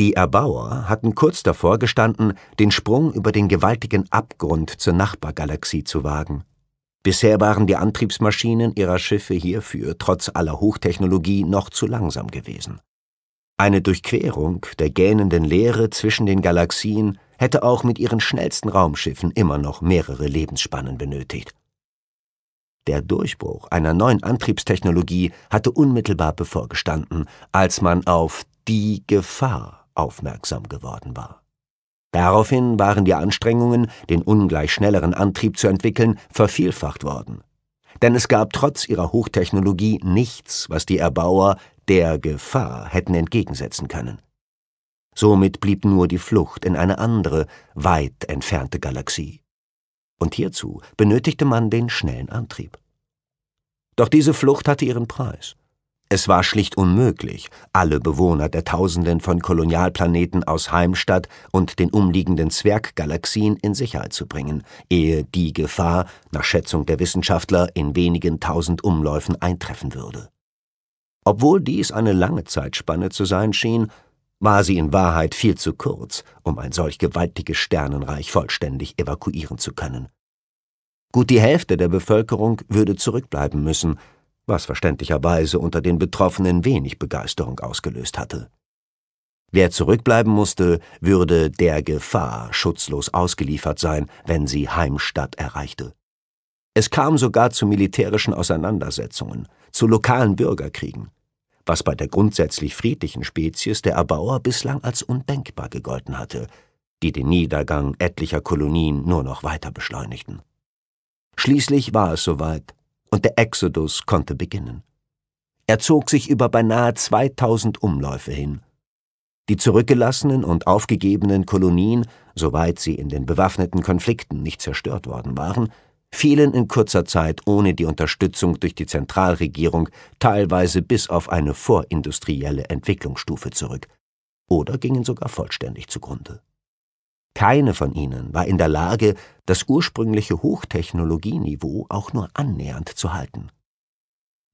Die Erbauer hatten kurz davor gestanden, den Sprung über den gewaltigen Abgrund zur Nachbargalaxie zu wagen. Bisher waren die Antriebsmaschinen ihrer Schiffe hierfür trotz aller Hochtechnologie noch zu langsam gewesen. Eine Durchquerung der gähnenden Leere zwischen den Galaxien hätte auch mit ihren schnellsten Raumschiffen immer noch mehrere Lebensspannen benötigt. Der Durchbruch einer neuen Antriebstechnologie hatte unmittelbar bevorgestanden, als man auf die Gefahr aufmerksam geworden war. Daraufhin waren die Anstrengungen, den ungleich schnelleren Antrieb zu entwickeln, vervielfacht worden. Denn es gab trotz ihrer Hochtechnologie nichts, was die Erbauer der Gefahr hätten entgegensetzen können. Somit blieb nur die Flucht in eine andere, weit entfernte Galaxie. Und hierzu benötigte man den schnellen Antrieb. Doch diese Flucht hatte ihren Preis. Es war schlicht unmöglich, alle Bewohner der Tausenden von Kolonialplaneten aus Heimstadt und den umliegenden Zwerggalaxien in Sicherheit zu bringen, ehe die Gefahr, nach Schätzung der Wissenschaftler, in wenigen tausend Umläufen eintreffen würde. Obwohl dies eine lange Zeitspanne zu sein schien, war sie in Wahrheit viel zu kurz, um ein solch gewaltiges Sternenreich vollständig evakuieren zu können. Gut die Hälfte der Bevölkerung würde zurückbleiben müssen, was verständlicherweise unter den Betroffenen wenig Begeisterung ausgelöst hatte. Wer zurückbleiben musste, würde der Gefahr schutzlos ausgeliefert sein, wenn sie Heimstadt erreichte. Es kam sogar zu militärischen Auseinandersetzungen, zu lokalen Bürgerkriegen, was bei der grundsätzlich friedlichen Spezies der Erbauer bislang als undenkbar gegolten hatte, die den Niedergang etlicher Kolonien nur noch weiter beschleunigten. Schließlich war es soweit, und der Exodus konnte beginnen. Er zog sich über beinahe 2000 Umläufe hin. Die zurückgelassenen und aufgegebenen Kolonien, soweit sie in den bewaffneten Konflikten nicht zerstört worden waren, fielen in kurzer Zeit ohne die Unterstützung durch die Zentralregierung teilweise bis auf eine vorindustrielle Entwicklungsstufe zurück oder gingen sogar vollständig zugrunde. Keine von ihnen war in der Lage, das ursprüngliche Hochtechnologieniveau auch nur annähernd zu halten.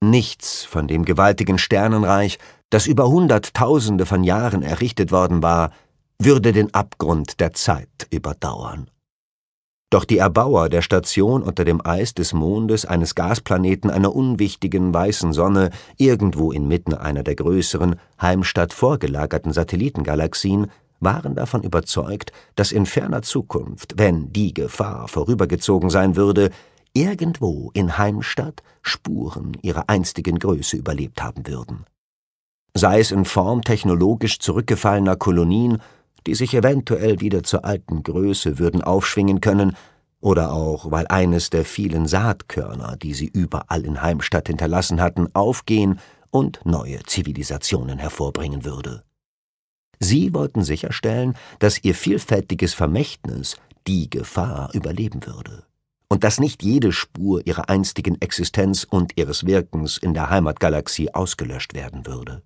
Nichts von dem gewaltigen Sternenreich, das über Hunderttausende von Jahren errichtet worden war, würde den Abgrund der Zeit überdauern. Doch die Erbauer der Station unter dem Eis des Mondes eines Gasplaneten einer unwichtigen weißen Sonne, irgendwo inmitten einer der größeren, Heimstadt vorgelagerten Satellitengalaxien, waren davon überzeugt, dass in ferner Zukunft, wenn die Gefahr vorübergezogen sein würde, irgendwo in Heimstadt Spuren ihrer einstigen Größe überlebt haben würden. Sei es in Form technologisch zurückgefallener Kolonien, die sich eventuell wieder zur alten Größe würden aufschwingen können, oder auch, weil eines der vielen Saatkörner, die sie überall in Heimstadt hinterlassen hatten, aufgehen und neue Zivilisationen hervorbringen würde. Sie wollten sicherstellen, dass ihr vielfältiges Vermächtnis die Gefahr überleben würde und dass nicht jede Spur ihrer einstigen Existenz und ihres Wirkens in der Heimatgalaxie ausgelöscht werden würde.